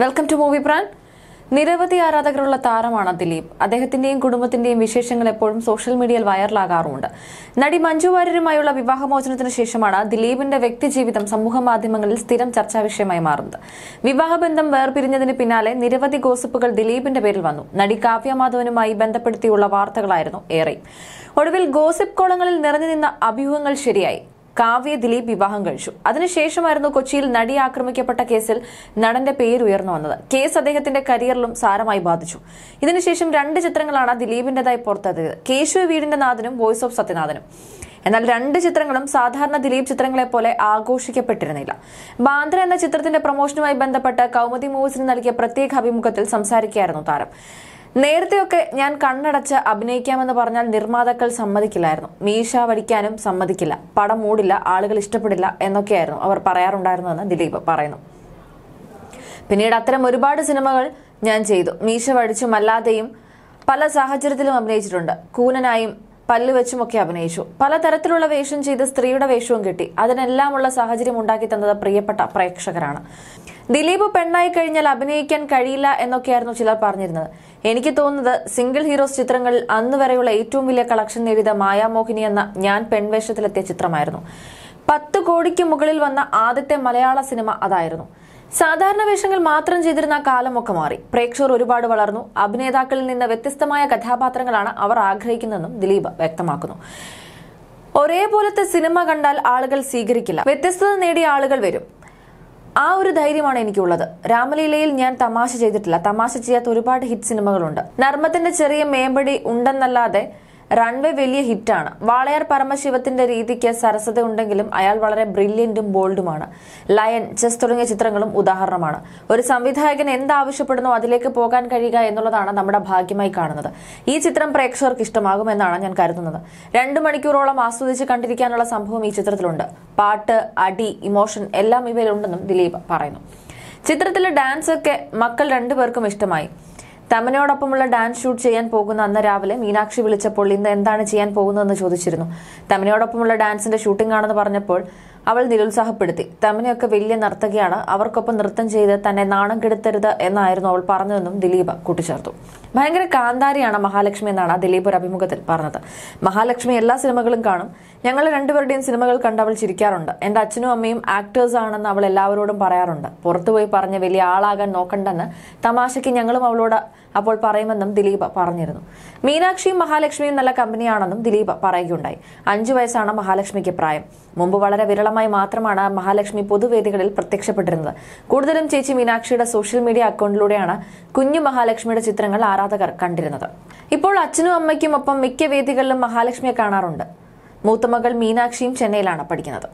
welcome to movie PRAN നിരവധി ആരാധകരുള്ള താരമാണ് ദിലീപ് അദ്ദേഹത്തിന്റെയും കുടുംബത്തിന്റെയും വിശേഷങ്ങൾ എപ്പോഴും സോഷ്യൽ മീഡിയയിൽ വൈറലാകാറുമുണ്ട് നടി മഞ്ജു വാര്യരുമായുള്ള വിവാഹമോചനത്തിന് ശേഷമാണ് ദിലീപിന്റെ വ്യക്തിജീവിതം സമൂഹ മാധ്യമങ്ങളിൽ സ്ഥിരം ചർച്ചാ വിഷയമായി മാറുന്നത് വിവാഹബന്ധം വേർപിരിഞ്ഞതിന് പിന്നാലെ നിരവധി ഗോസിപ്പുകൾ ദിലീപിന്റെ പേരിൽ വന്നു നടി കാവ്യ മാധവനുമായി ബന്ധപ്പെടുത്തിയുള്ള വാർത്തകളായിരുന്നു ഏറെ ഒടുവിൽ ഗോസിപ്പ് കോളങ്ങളിൽ നിറഞ്ഞു നിന്ന അഭ്യൂഹങ്ങൾ ശരിയായി കാവ്യ ദിലീപ് വിവാഹം കഴിച്ചു അതിനുശേഷമായിരുന്നു കൊച്ചിയിൽ നടി ആക്രമിക്കപ്പെട്ട കേസിൽ നടന്റെ പേര് ഉയർന്നു വന്നത് കേസ് അദ്ദേഹത്തിന്റെ കരിയറിലും സാരമായി ബാധിച്ചു ഇതിനുശേഷം രണ്ട് ചിത്രങ്ങളാണ് ദിലീപിന്റേതായി പുറത്തെത്തിയത് കേശു വീടിന്റെ നാഥനും വോയിസ് ഓഫ് സത്യനാഥനും എന്നാൽ രണ്ട് ചിത്രങ്ങളും സാധാരണ ദിലീപ് ചിത്രങ്ങളെ പോലെ ആഘോഷിക്കപ്പെട്ടിരുന്നില്ല ബാന്ദ്ര എന്ന ചിത്രത്തിന്റെ പ്രൊമോഷനുമായി ബന്ധപ്പെട്ട് കൌമുദി മൂവീസിന് നൽകിയ പ്രത്യേക അഭിമുഖത്തിൽ സംസാരിക്കുകയായിരുന്നു താരം നേരത്തെയൊക്കെ ഞാൻ കണ്ണടച്ച് അഭിനയിക്കാമെന്ന് പറഞ്ഞാൽ നിർമ്മാതാക്കൾ സമ്മതിക്കില്ലായിരുന്നു മീശ വടിക്കാനും സമ്മതിക്കില്ല പടം മൂടില്ല ആളുകൾ ഇഷ്ടപ്പെടില്ല എന്നൊക്കെയായിരുന്നു അവർ പറയാറുണ്ടായിരുന്നുവെന്ന് ദിലീപ് പറയുന്നു പിന്നീട് അത്തരം ഒരുപാട് സിനിമകൾ ഞാൻ ചെയ്തു മീശ അല്ലാതെയും പല സാഹചര്യത്തിലും അഭിനയിച്ചിട്ടുണ്ട് കൂനനായും പല്ല് വെച്ചുമൊക്കെ അഭിനയിച്ചു പലതരത്തിലുള്ള വേഷം ചെയ്ത് സ്ത്രീയുടെ വേഷവും കിട്ടി അതിനെല്ലാമുള്ള സാഹചര്യം ഉണ്ടാക്കി തന്നത് പ്രിയപ്പെട്ട പ്രേക്ഷകരാണ് ദിലീപ് പെണ്ണായി കഴിഞ്ഞാൽ അഭിനയിക്കാൻ കഴിയില്ല എന്നൊക്കെയായിരുന്നു ചിലർ പറഞ്ഞിരുന്നത് എനിക്ക് തോന്നുന്നത് സിംഗിൾ ഹീറോസ് ചിത്രങ്ങളിൽ അന്ന് വരെയുള്ള ഏറ്റവും വലിയ കളക്ഷൻ നേടിയത് മായാമോഹിനി എന്ന ഞാൻ പെൺവേഷത്തിലെത്തിയ ചിത്രമായിരുന്നു പത്ത് കോടിക്ക് മുകളിൽ വന്ന ആദ്യത്തെ മലയാള സിനിമ അതായിരുന്നു സാധാരണ വേഷങ്ങൾ മാത്രം ചെയ്തിരുന്ന കാലമൊക്കെ മാറി പ്രേക്ഷകർ ഒരുപാട് വളർന്നു അഭിനേതാക്കളിൽ നിന്ന് വ്യത്യസ്തമായ കഥാപാത്രങ്ങളാണ് അവർ ആഗ്രഹിക്കുന്നതെന്നും ദിലീപ് വ്യക്തമാക്കുന്നു ഒരേപോലത്തെ സിനിമ കണ്ടാൽ ആളുകൾ സ്വീകരിക്കില്ല വ്യത്യസ്തത നേടിയ ആളുകൾ വരും ആ ഒരു ധൈര്യമാണ് എനിക്കുള്ളത് രാമലീലയിൽ ഞാൻ തമാശ ചെയ്തിട്ടില്ല തമാശ ചെയ്യാത്ത ഒരുപാട് ഹിറ്റ് സിനിമകളുണ്ട് നർമ്മത്തിന്റെ ചെറിയ മേമ്പടി ഉണ്ടെന്നല്ലാതെ റൺവേ വലിയ ഹിറ്റാണ് വാളയാർ പരമശിവത്തിന്റെ രീതിക്ക് സരസത ഉണ്ടെങ്കിലും അയാൾ വളരെ ബ്രില്യന്റും ബോൾഡുമാണ് ലയൻ ചെസ് തുടങ്ങിയ ചിത്രങ്ങളും ഉദാഹരണമാണ് ഒരു സംവിധായകൻ എന്താവശ്യപ്പെടുന്നു അതിലേക്ക് പോകാൻ കഴിയുക എന്നുള്ളതാണ് നമ്മുടെ ഭാഗ്യമായി കാണുന്നത് ഈ ചിത്രം പ്രേക്ഷകർക്ക് ഇഷ്ടമാകുമെന്നാണ് ഞാൻ കരുതുന്നത് രണ്ടു മണിക്കൂറോളം ആസ്വദിച്ച് കണ്ടിരിക്കാനുള്ള സംഭവം ഈ ചിത്രത്തിലുണ്ട് പാട്ട് അടി ഇമോഷൻ എല്ലാം ഇവയിലുണ്ടെന്നും ദിലീപ് പറയുന്നു ചിത്രത്തിലെ ഡാൻസ് ഒക്കെ മക്കൾ രണ്ടുപേർക്കും ഇഷ്ടമായി തമനയോടൊപ്പമുള്ള ഡാൻസ് ഷൂട്ട് ചെയ്യാൻ പോകുന്ന അന്ന് രാവിലെ മീനാക്ഷി വിളിച്ചപ്പോൾ ഇന്ന് എന്താണ് ചെയ്യാൻ പോകുന്നതെന്ന് ചോദിച്ചിരുന്നു തമനയോടൊപ്പമുള്ള ഡാൻസിന്റെ ഷൂട്ടിംഗ് ആണെന്ന് പറഞ്ഞപ്പോൾ അവൾ നിരുത്സാഹപ്പെടുത്തി തമനയൊക്കെ വലിയ നർത്തകിയാണ് അവർക്കൊപ്പം നൃത്തം ചെയ്ത് തന്നെ നാണം കെടുത്തരുത് എന്നായിരുന്നു അവൾ പറഞ്ഞതെന്നും ദിലീപ് കൂട്ടിച്ചേർത്തു ഭയങ്കര കാന്താരിയാണ് മഹാലക്ഷ്മി എന്നാണ് ദിലീപ് ഒരു അഭിമുഖത്തിൽ പറഞ്ഞത് മഹാലക്ഷ്മി എല്ലാ സിനിമകളും കാണും ഞങ്ങൾ രണ്ടുപേരുടെയും സിനിമകൾ കണ്ട് അവൾ ചിരിക്കാറുണ്ട് എൻ്റെ അച്ഛനും അമ്മയും ആക്ടേഴ്സ് ആണെന്ന് അവൾ എല്ലാവരോടും പറയാറുണ്ട് പുറത്തുപോയി പറഞ്ഞ് വലിയ ആളാകാൻ നോക്കണ്ടെന്ന് തമാശയ്ക്ക് ഞങ്ങളും അവളോട് അപ്പോൾ പറയുമെന്നും ദിലീപ് പറഞ്ഞിരുന്നു മീനാക്ഷിയും മഹാലക്ഷ്മിയും നല്ല കമ്പനിയാണെന്നും ദിലീപ് പറയുകയുണ്ടായി അഞ്ചു വയസ്സാണ് മഹാലക്ഷ്മിക്ക് പ്രായം മുമ്പ് വളരെ വിരളം ഭാഗമായി മാത്രമാണ് മഹാലക്ഷ്മി പൊതുവേദികളിൽ പ്രത്യക്ഷപ്പെട്ടിരുന്നത് കൂടുതലും ചേച്ചി മീനാക്ഷിയുടെ സോഷ്യൽ മീഡിയ അക്കൗണ്ടിലൂടെയാണ് കുഞ്ഞു മഹാലക്ഷ്മിയുടെ ചിത്രങ്ങൾ ആരാധകർ കണ്ടിരുന്നത് ഇപ്പോൾ അച്ഛനും അമ്മയ്ക്കും ഒപ്പം മിക്ക വേദികളിലും മഹാലക്ഷ്മിയെ കാണാറുണ്ട് മൂത്തമകൾ മീനാക്ഷിയും ചെന്നൈയിലാണ് പഠിക്കുന്നത്